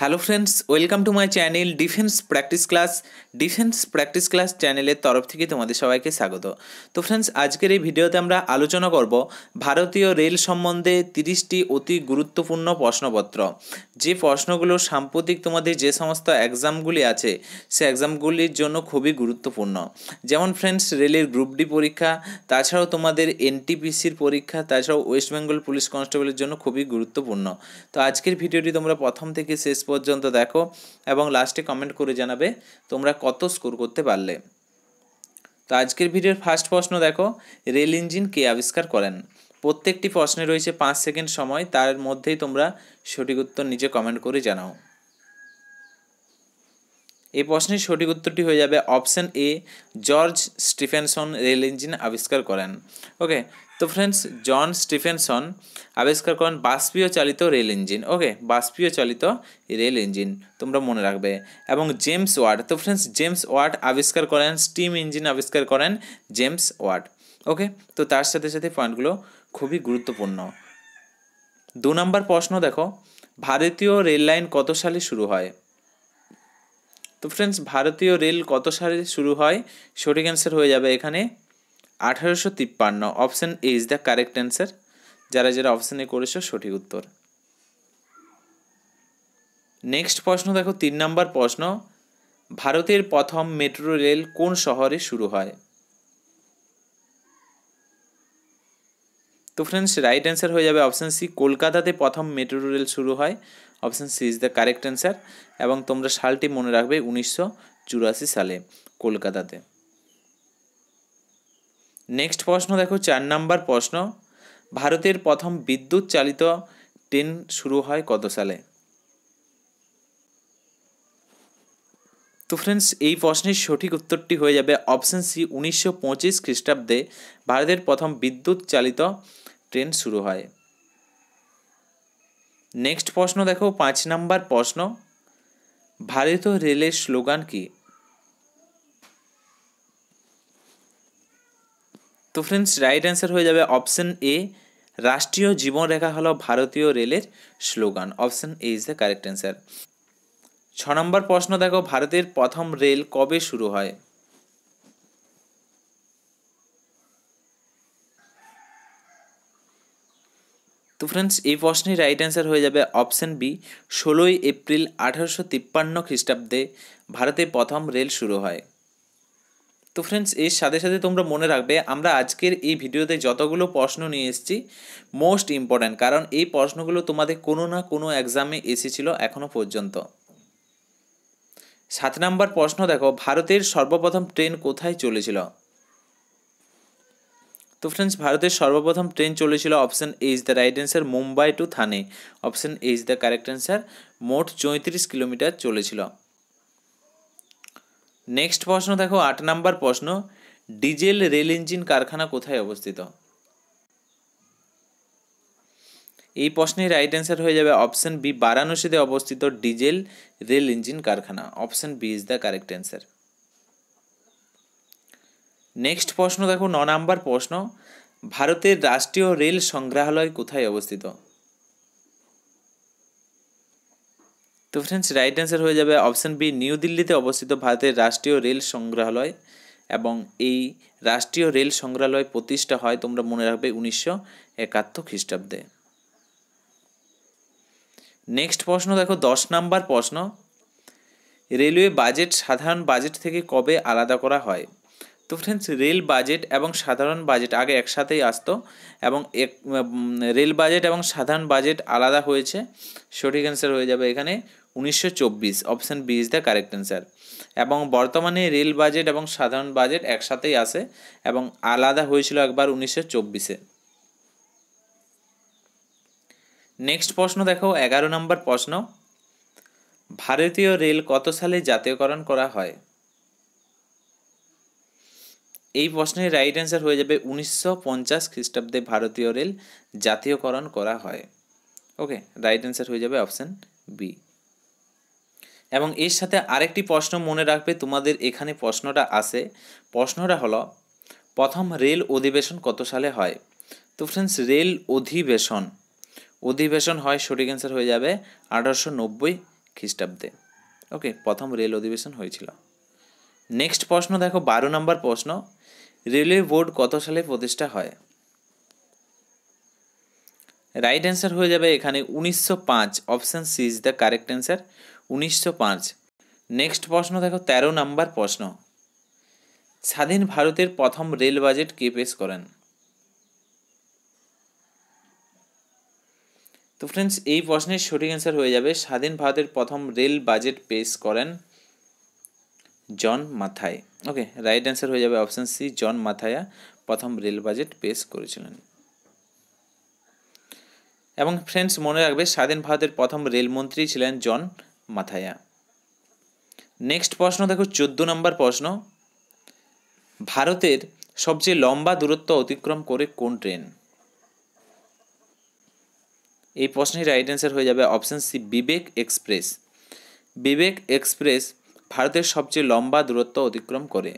hello friends welcome to my channel defence practice class defence practice class চ্যানেলের তরফ থেকে তোমাদের সবাইকে স্বাগত তো ফ্রেন্ডস আজকের এই ভিডিওতে আমরা আলোচনা করব ভারতীয় রেল সম্বন্ধে তিরিশটি অতি গুরুত্বপূর্ণ প্রশ্নপত্র যে প্রশ্নগুলো সাম্প্রতিক তোমাদের যে সমস্ত এক্সামগুলি আছে সে এক্সামগুলির জন্য খুবই গুরুত্বপূর্ণ যেমন ফ্রেন্ডস রেলের গ্রুপ ডি পরীক্ষা তাছাড়াও তোমাদের এনটিপিসির পরীক্ষা তাছাড়াও ওয়েস্ট বেঙ্গল পুলিশ কনস্টেবলের জন্য খুবই গুরুত্বপূর্ণ তো আজকের ভিডিওটি তোমরা প্রথম থেকে শেষ পর্যন্ত দেখো এবং লাস্টে কমেন্ট করে জানাবে তোমরা কত স্কোর করতে পারলে তো আজকের ভিডিওর ফার্স্ট প্রশ্ন দেখো রেল ইঞ্জিন কে আবিষ্কার করেন প্রত্যেকটি প্রশ্নে রয়েছে পাঁচ সেকেন্ড সময় তার মধ্যেই তোমরা সঠিক উত্তর নিজে কমেন্ট করে জানাও এই প্রশ্নের সঠিক উত্তরটি হয়ে যাবে option A George Stephenson rail engine আবিষ্কার করেন ওকে তো ফ্রেন্ডস জন স্টিফেনসন আবিষ্কার করেন বাষ্পীয় চালিত রেল ইঞ্জিন ওকে বাষ্পীয় চালিত রেল ইঞ্জিন তোমরা মনে রাখবে এবং জেমস ওয়ার্ড তো ফ্রেন্ডস জেমস ওয়ার্ড আবিষ্কার করেন স্টিম ইঞ্জিন আবিষ্কার করেন জেমস ওয়ার্ড ওকে তো তার সাথে সাথে পয়েন্টগুলো খুবই গুরুত্বপূর্ণ দু নম্বর প্রশ্ন দেখো ভারতীয় রেল লাইন কত সালে শুরু হয় তো ফ্রেন্ডস ভারতীয় রেল কত সালে শুরু হয় সঠিক অ্যান্সার হয়ে যাবে এখানে আঠারোশো তিপ্পান্ন option A is the correct answer যারা যারা অপশানে করেছ সঠিক উত্তর নেক্সট প্রশ্ন দেখো তিন নম্বর প্রশ্ন ভারতের প্রথম মেট্রো রেল কোন শহরে শুরু হয় তো ফ্রেন্ডস রাইট অ্যান্সার হয়ে যাবে অপশান সি কলকাতাতে প্রথম মেট্রো রেল শুরু হয় option C is the correct answer এবং তোমরা সালটি মনে রাখবে উনিশশো সালে কলকাতাতে নেক্সট প্রশ্ন দেখো চার নাম্বার প্রশ্ন ভারতের প্রথম বিদ্যুৎ চালিত ট্রেন শুরু হয় কত সালে তো ফ্রেন্ডস এই প্রশ্নের সঠিক উত্তরটি হয়ে যাবে অপশন সি উনিশশো পঁচিশ খ্রিস্টাব্দে ভারতের প্রথম বিদ্যুৎ চালিত ট্রেন শুরু হয় নেক্সট প্রশ্ন দেখো পাঁচ নাম্বার প্রশ্ন ভারতীয় রেলের স্লোগান কী তো ফ্রেন্ডস রাইট অ্যান্সার হয়ে যাবে অপশন এ রাষ্ট্রীয় জীবনরেখা হলো ভারতীয় রেলের slogan option A is the correct answer ছ নম্বর প্রশ্ন দেখো ভারতের প্রথম রেল কবে শুরু হয় তো ফ্রেন্ডস এই প্রশ্নের রাইট অ্যান্সার হয়ে যাবে অপশন বি ষোলোই এপ্রিল আঠারোশো তিপ্পান্ন খ্রিস্টাব্দে ভারতে প্রথম রেল শুরু হয় তো ফ্রেন্ডস এর সাথে সাথে তোমরা মনে রাখবে আমরা আজকের এই ভিডিওতে যতগুলো প্রশ্ন নিয়ে এসেছি মোস্ট ইম্পর্ট্যান্ট কারণ এই প্রশ্নগুলো তোমাদের কোনো না কোনো এক্সামে এসেছিল এখনও পর্যন্ত সাত নাম্বার প্রশ্ন দেখো ভারতের সর্বপ্রথম ট্রেন কোথায় চলেছিল তো ফ্রেন্ডস ভারতের সর্বপ্রথম ট্রেন চলেছিল option A is the right answer Mumbai to Thane option A is the correct answer মোট চৌত্রিশ কিলোমিটার চলেছিল নেক্সট প্রশ্ন দেখো আট নাম্বার প্রশ্ন ডিজেল রেল ইঞ্জিন কারখানা কোথায় অবস্থিত এই প্রশ্নের রাইট অ্যান্সার হয়ে যাবে অপশন বি বারাণসীতে অবস্থিত ডিজেল রেল ইঞ্জিন কারখানা option B is the correct answer next প্রশ্ন দেখো ন নাম্বার প্রশ্ন ভারতের রাষ্ট্রীয় রেল সংগ্রহালয় কোথায় অবস্থিত তো ফ্রেন্ডস রাইট অ্যান্সার হয়ে যাবে অপশান বি নিউ দিল্লিতে অবস্থিত ভারতের রাষ্ট্রীয় রেল সংগ্রহালয় এবং এই রাষ্ট্রীয় রেল সংগ্রহালয় প্রতিষ্ঠা হয় তোমরা মনে রাখবে উনিশশো একাত্তর খ্রিস্টাব্দে নেক্সট প্রশ্ন দেখো দশ নাম্বার প্রশ্ন রেলওয়ে বাজেট সাধারণ বাজেট থেকে কবে আলাদা করা হয় তো ফ্রেন্ডস রেল বাজেট এবং সাধারণ বাজেট আগে একসাথেই আসতো এবং এক রেল বাজেট এবং সাধারণ বাজেট আলাদা হয়েছে সঠিক অ্যান্সার হয়ে যাবে এখানে উনিশশো চব্বিশ option B is the correct answer এবং বর্তমানে রেল বাজেট এবং সাধারণ বাজেট একসাথেই আসে এবং আলাদা হয়েছিল একবার উনিশশো চব্বিশে নেক্সট প্রশ্ন দেখো এগারো নম্বর প্রশ্ন ভারতীয় রেল কত সালে জাতীয়করণ করা হয় এই প্রশ্নের রাইট অ্যান্সার হয়ে যাবে উনিশশো পঞ্চাশ খ্রিস্টাব্দে ভারতীয় রেল জাতীয়করণ করা হয় ওকে রাইট অ্যান্সার হয়ে যাবে অপশান বি এবং এর সাথে আরেকটি প্রশ্ন মনে রাখবে তোমাদের এখানে প্রশ্নটা আছে প্রশ্নটা হলো প্রথম রেল অধিবেশন কত সালে হয় তো ফ্রেন্ডস রেল অধিবেশন অধিবেশন হয় সঠিক অ্যান্সার হয়ে যাবে আঠারোশো নব্বই খ্রিস্টাব্দে ওকে প্রথম রেল অধিবেশন হয়েছিল নেক্সট প্রশ্ন দেখো বারো নম্বর প্রশ্ন রেলওয়ে বোর্ড কত সালে প্রতিষ্ঠা হয় রাইট অ্যান্সার হয়ে যাবে এখানে উনিশশো পাঁচ option C is the correct answer উনিশশো পাঁচ নেক্সট প্রশ্ন দেখো ১৩ নাম্বার প্রশ্ন স্বাধীন ভারতের প্রথম রেল বাজেট কে পেশ করেন তো ফ্রেন্ডস এই প্রশ্নের সঠিক অ্যান্সার হয়ে যাবে স্বাধীন ভারতের প্রথম রেল বাজেট পেশ করেন জন মাথায় ওকে রাইট অ্যান্সার হয়ে যাবে অপশান সি জন মাথায়া প্রথম রেল বাজেট পেশ করেছিলেন এবং ফ্রেন্ডস মনে রাখবে স্বাধীন ভারতের প্রথম রেলমন্ত্রী ছিলেন জন মাথায়া নেক্সট প্রশ্ন দেখো চোদ্দ নম্বর প্রশ্ন ভারতের সবচেয়ে লম্বা দূরত্ব অতিক্রম করে কোন ট্রেন এই প্রশ্নের রাইট অ্যান্সার হয়ে যাবে option C Vivek express Vivek express ভারতের সবচেয়ে লম্বা দূরত্ব অতিক্রম করে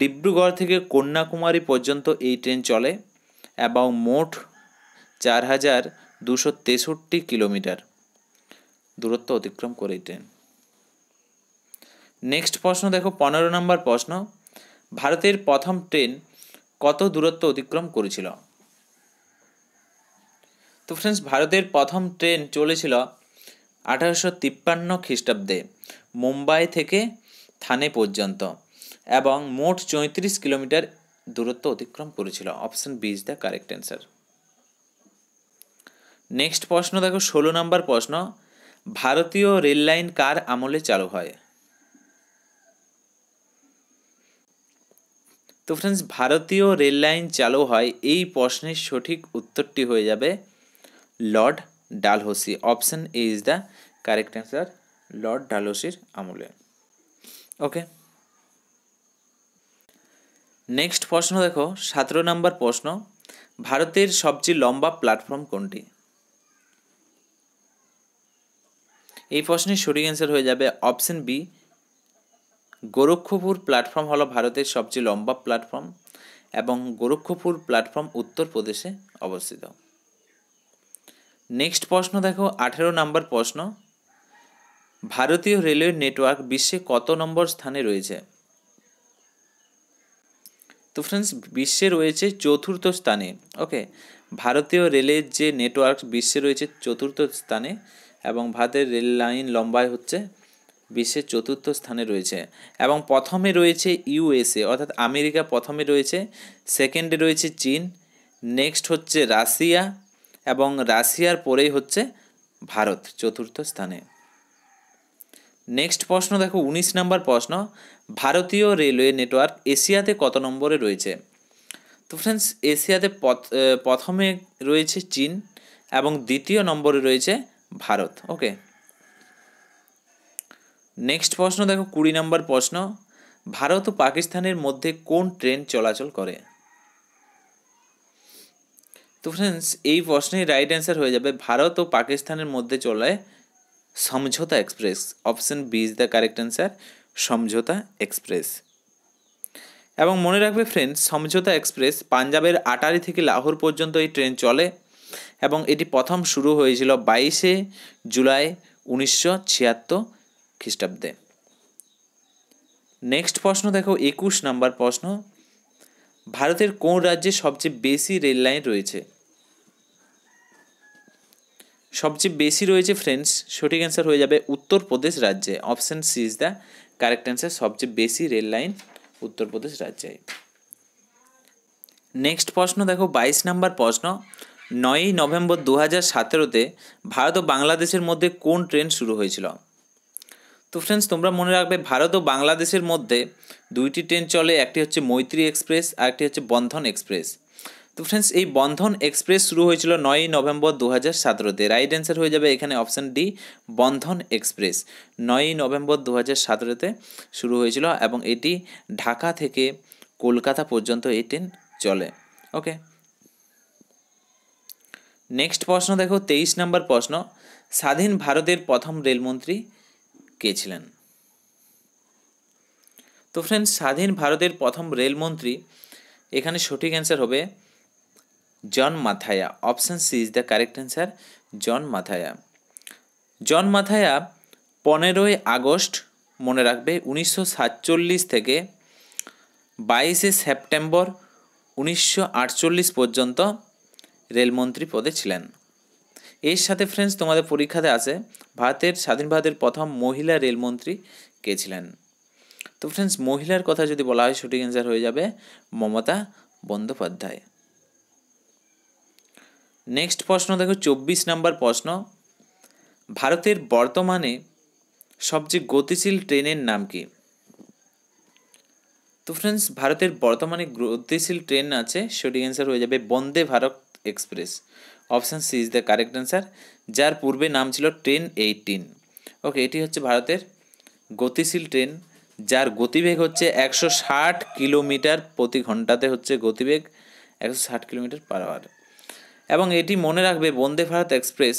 ডিব্রুগড় থেকে কন্যাকুমারী পর্যন্ত এই ট্রেন চলে এবং মোট চার হাজার দুশো তেষট্টি কিলোমিটার দূরত্ব অতিক্রম করে ট্রেন নেক্সট প্রশ্ন দেখো পনেরো নম্বর প্রশ্ন ভারতের প্রথম ট্রেন কত দূরত্ব অতিক্রম করেছিল তো ফ্রেন্ডস ভারতের প্রথম ট্রেন চলেছিল আঠারোশো তিপ্পান্ন খ্রিস্টাব্দে মুম্বাই থেকে থানে পর্যন্ত এবং মোট চৌত্রিশ কিলোমিটার দূরত্ব অতিক্রম করেছিল option B is the correct answer next প্রশ্ন দেখো ষোলো নম্বর প্রশ্ন ভারতীয় রেললাইন কার আমলে চালু হয় তো ফ্রেন্ডস ভারতীয় রেললাইন চালু হয় এই প্রশ্নের সঠিক উত্তরটি হয়ে যাবে Lord Dalhousie option A is the correct answer Lord ডালহসির আমলে ওকে নেক্সট প্রশ্ন দেখো সতেরো নম্বর প্রশ্ন ভারতের সবচেয়ে লম্বা প্ল্যাটফর্ম কোনটি এই প্রশ্নের সঠিক অ্যান্সার হয়ে যাবে অপশন বি গোরক্ষপুর প্ল্যাটফর্ম হলো ভারতের সবচেয়ে লম্বা প্ল্যাটফর্ম এবং গোরক্ষপুর প্ল্যাটফর্ম উত্তরপ্রদেশে অবস্থিত নেক্সট প্রশ্ন দেখো আঠেরো নম্বর প্রশ্ন ভারতীয় রেলওয়ে নেটওয়ার্ক বিশ্বে কত নম্বর স্থানে রয়েছে তো ফ্রেন্ডস বিশ্বে রয়েছে চতুর্থ স্থানে ওকে ভারতীয় রেলের যে নেটওয়ার্ক বিশ্বে রয়েছে চতুর্থ স্থানে এবং ভারতের রেল লাইন লম্বায় হচ্ছে বিশ্বের চতুর্থ স্থানে রয়েছে এবং প্রথমে রয়েছে ইউএসএ অর্থাৎ আমেরিকা প্রথমে রয়েছে সেকেন্ডে রয়েছে চীন নেক্সট হচ্ছে রাশিয়া এবং রাশিয়ার পরেই হচ্ছে ভারত চতুর্থ স্থানে নেক্সট প্রশ্ন দেখো উনিশ নম্বর প্রশ্ন ভারতীয় রেলওয়ে নেটওয়ার্ক এশিয়াতে কত নম্বরে রয়েছে তো ফ্রেন্ডস এশিয়াতে প্রথমে রয়েছে চীন এবং দ্বিতীয় নম্বরে রয়েছে ভারত ওকে নেক্সট প্রশ্ন দেখো কুড়ি নম্বর প্রশ্ন ভারত ও পাকিস্তানের মধ্যে কোন ট্রেন চলাচল করে তো ফ্রেন্ডস এই প্রশ্নের রাইট অ্যান্সার হয়ে যাবে ভারত ও পাকিস্তানের মধ্যে চলে Samjhauta express option B is the correct answer Samjhauta express এবং মনে রাখবে ফ্রেন্ডস সমঝোতা এক্সপ্রেস পাঞ্জাবের আটারি থেকে লাহোর পর্যন্ত এই ট্রেন চলে এবং এটি প্রথম শুরু হয়েছিল বাইশে জুলাই উনিশশো ছিয়াত্তর খ্রিস্টাব্দে নেক্সট প্রশ্ন দেখো একুশ নাম্বার প্রশ্ন ভারতের কোন রাজ্যে সবচেয়ে বেশি রেল লাইন রয়েছে সবচেয়ে বেশি রয়েছে ফ্রেন্ডস সঠিক অ্যান্সার হয়ে যাবে উত্তরপ্রদেশ রাজ্যে option C is the correct answer সবচেয়ে বেশি রেল লাইন উত্তরপ্রদেশ রাজ্যে নেক্সট প্রশ্ন দেখো বাইশ নাম্বার প্রশ্ন নয়ই নভেম্বর দু হাজার সতেরোতে ভারত ও বাংলাদেশের মধ্যে কোন ট্রেন শুরু হয়েছিল তো ফ্রেন্ডস তোমরা মনে রাখবে ভারত ও বাংলাদেশের মধ্যে দুইটি ট্রেন চলে একটি হচ্ছে মৈত্রী এক্সপ্রেস আর একটি হচ্ছে বন্ধন এক্সপ্রেস তো ফ্রেন্ডস এই বন্ধন এক্সপ্রেস শুরু হয়েছিল নয়ই নভেম্বর দু হাজার সতেরোতে রাইট অ্যান্সার হয়ে যাবে এখানে অপশান ডি বন্ধন এক্সপ্রেস নয়ই নভেম্বর দু হাজার সতেরোতে শুরু হয়েছিল এবং এটি ঢাকা থেকে কলকাতা পর্যন্ত এই ট্রেন চলে ওকে নেক্সট প্রশ্ন দেখো তেইশ নম্বর প্রশ্ন স্বাধীন ভারতের প্রথম রেলমন্ত্রী কে ছিলেন তো ফ্রেন্ডস স্বাধীন ভারতের প্রথম রেলমন্ত্রী এখানে সঠিক অ্যান্সার হবে John Mathai option C is the correct answer John Mathai John Mathai পনেরোই আগস্ট মনে রাখবে উনিশশো থেকে বাইশে সেপ্টেম্বর উনিশশো পর্যন্ত রেলমন্ত্রী পদে ছিলেন এর সাথে ফ্রেন্ডস তোমাদের পরীক্ষাতে আছে ভারতের স্বাধীন ভারতের প্রথম মহিলা রেলমন্ত্রী কে ছিলেন তো ফ্রেন্ডস মহিলার কথা যদি বলা হয় সঠিক অ্যান্সার হয়ে যাবে মমতা বন্দ্যোপাধ্যায় নেক্সট প্রশ্ন দেখো চব্বিশ নাম্বার প্রশ্ন ভারতের বর্তমানে সবচেয়ে গতিশীল ট্রেনের নাম কি তো ফ্রেন্ডস ভারতের বর্তমানে গতিশীল ট্রেন আছে সঠিক অ্যান্সার হয়ে যাবে Vande Bharat express option C is the correct answer যার পূর্বে নাম ছিল ট্রেন এইটিন ওকে এটি হচ্ছে ভারতের গতিশীল ট্রেন যার গতিবেগ হচ্ছে একশো ষাট কিলোমিটার প্রতি ঘন্টাতে হচ্ছে গতিবেগ একশো ষাট কিলোমিটার পার আওয়ার এবং এটি মনে রাখবে বন্দে ভারত এক্সপ্রেস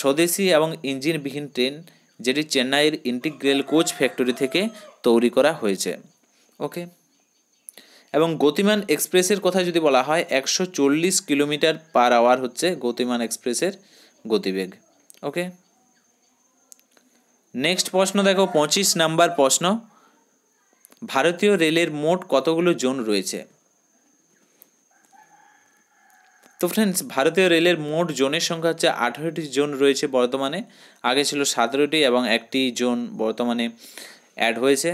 স্বদেশি এবং ইঞ্জিনবিহীন ট্রেন যেটি চেন্নাইয়ের ইন্টিগ্রেল কোচ ফ্যাক্টরি থেকে তৈরি করা হয়েছে ওকে এবং গতিমান এক্সপ্রেসের কথা যদি বলা হয় একশো চল্লিশ কিলোমিটার পার আওয়ার হচ্ছে গতিমান এক্সপ্রেসের গতিবেগ ওকে নেক্সট প্রশ্ন দেখো পঁচিশ নাম্বার প্রশ্ন ভারতীয় রেলের মোট কতগুলো জোন রয়েছে তো ফ্রেন্ডস ভারতীয় রেলের মোট জোনের সংখ্যা হচ্ছে আঠারোটি জোন রয়েছে বর্তমানে আগে ছিল সতেরোটি এবং একটি জোন বর্তমানে অ্যাড হয়েছে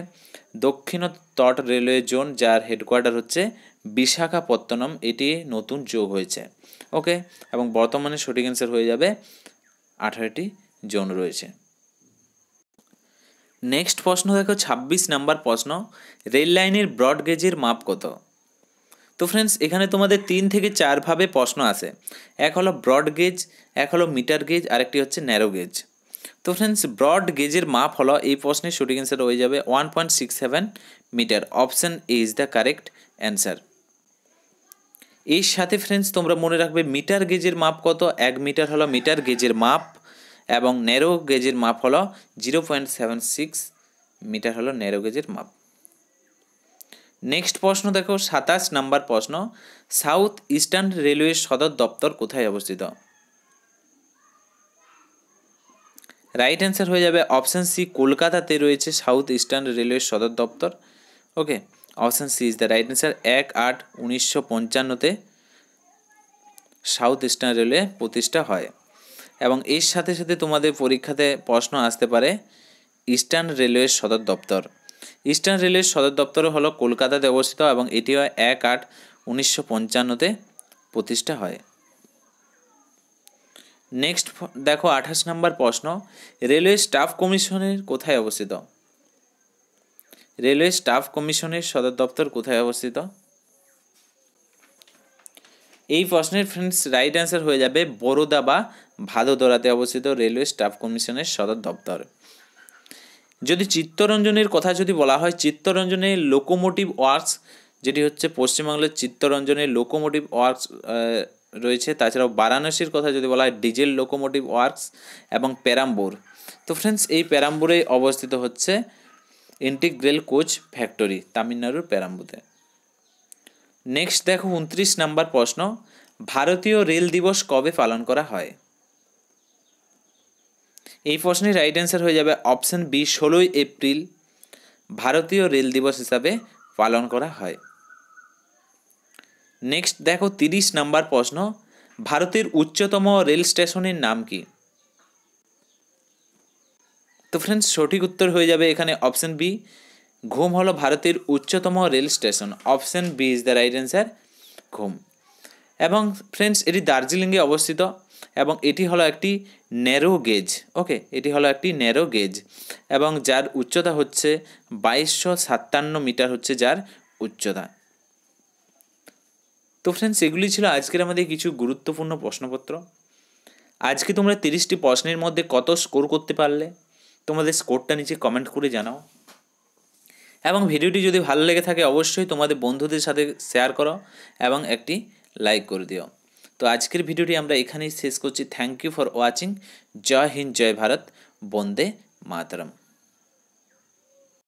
দক্ষিণ তট রেলওয়ে জোন যার হেডকোয়ার্টার হচ্ছে বিশাখাপত্তনম এটি নতুন যোগ হয়েছে ওকে এবং বর্তমানে সঠিক অ্যান্সার হয়ে যাবে আঠারোটি জোন রয়েছে নেক্সট প্রশ্ন দেখো ২৬ নাম্বার প্রশ্ন রেল লাইনের ব্রডগেজের মাপ কত তো ফ্রেন্ডস এখানে তোমাদের তিন থেকে চারভাবে প্রশ্ন আছে এক হলো ব্রডগেজ এক হলো মিটার গেজ আরেকটি হচ্ছে ন্যারো গেজ তো ফ্রেন্ডস ব্রড গেজের মাপ হলো এই প্রশ্নের শুটিং অ্যান্সার হয়ে যাবে one point six seven metre option A is the correct answer এর সাথে ফ্রেন্ডস তোমরা মনে রাখবে মিটার গেজের মাপ কত এক মিটার হলো মিটার গেজের মাপ এবং ন্যারো গেজের মাপ হলো zero point seven six metre হলো ন্যারো গেজের মাপ নেক্সট প্রশ্ন দেখো সাতাশ নাম্বার প্রশ্ন সাউথ ইস্টার্ন রেলওয়ের সদর দপ্তর কোথায় অবস্থিত রাইট অ্যান্সার হয়ে যাবে অপশান সি কলকাতাতে রয়েছে সাউথ ইস্টার্ন রেলওয়ের সদর দপ্তর okay option C is the right answer এক আট উনিশশো পঞ্চান্নতে সাউথ ইস্টার্ন রেলওয়ে প্রতিষ্ঠা হয় এবং এর সাথে সাথে তোমাদের পরীক্ষাতে প্রশ্ন আসতে পারে ইস্টার্ন রেলওয়ের সদর দপ্তর ইস্টার্ন রেলওয়ের সদর দপ্তর হল কলকাতাতে অবস্থিত এবং এটি হয় এক আট উনিশশো পঞ্চান্নতে প্রতিষ্ঠা হয় নেক্সট দেখো আঠাশ নম্বর প্রশ্ন রেলওয়ে স্টাফ কমিশনের কোথায় অবস্থিত রেলওয়ে স্টাফ কমিশনের সদর দপ্তর কোথায় অবস্থিত এই প্রশ্নের ফ্রেন্ডস রাইট অ্যান্সার হয়ে যাবে বরোদা বা ভাদোদরাতে অবস্থিত রেলওয়ে স্টাফ কমিশনের সদর দপ্তর যদি চিত্তরঞ্জনের কথা যদি বলা হয় চিত্তরঞ্জনের লোকোমোটিভ ওয়ার্কস যেটি হচ্ছে পশ্চিমবাংলার চিত্তরঞ্জনের লোকোমোটিভ ওয়ার্কস রয়েছে তাছাড়াও বারাণসীর কথা যদি বলা হয় ডিজেল লোকোমোটিভ ওয়ার্কস এবং প্যারাম্বুর তো ফ্রেন্ডস এই প্যারাম্বুরে অবস্থিত হচ্ছে ইন্টিগ্রেল কোচ ফ্যাক্টরি তামিলনাড়ুর প্যারাম্বুতে নেক্সট দেখো উনত্রিশ নাম্বার প্রশ্ন ভারতীয় রেল দিবস কবে পালন করা হয় এই প্রশ্নের রাইট অ্যান্সার হয়ে যাবে অপশন বি ষোলোই এপ্রিল ভারতীয় রেল দিবস হিসাবে পালন করা হয় নেক্সট দেখো তিরিশ নাম্বার প্রশ্ন ভারতের উচ্চতম রেল স্টেশনের নাম কি তো ফ্রেন্ডস সঠিক উত্তর হয়ে যাবে এখানে অপশন বি ঘুম হলো ভারতের উচ্চতম rail station option B is the right answer Ghum এবং ফ্রেন্ডস এটি দার্জিলিংয়ে অবস্থিত এবং এটি হলো একটি ন্যারো গেজ ওকে এটি হলো একটি ন্যারো গেজ এবং যার উচ্চতা হচ্ছে বাইশশো সাতান্ন মিটার হচ্ছে যার উচ্চতা তো ফ্রেন্ডস এগুলি ছিল আজকের আমাদের কিছু গুরুত্বপূর্ণ প্রশ্নপত্র আজকে তোমরা তিরিশটি প্রশ্নের মধ্যে কত স্কোর করতে পারলে তোমাদের স্কোরটা নিচে কমেন্ট করে জানাও এবং ভিডিওটি যদি ভালো লেগে থাকে অবশ্যই তোমাদের বন্ধুদের সাথে শেয়ার করো এবং একটি লাইক করে দিও তো আজকের ভিডিওটি আমরা এখানেই শেষ করছি থ্যাংক ইউ ফর ওয়াচিং জয় হিন্দ জয় ভারত বন্দে মাতরম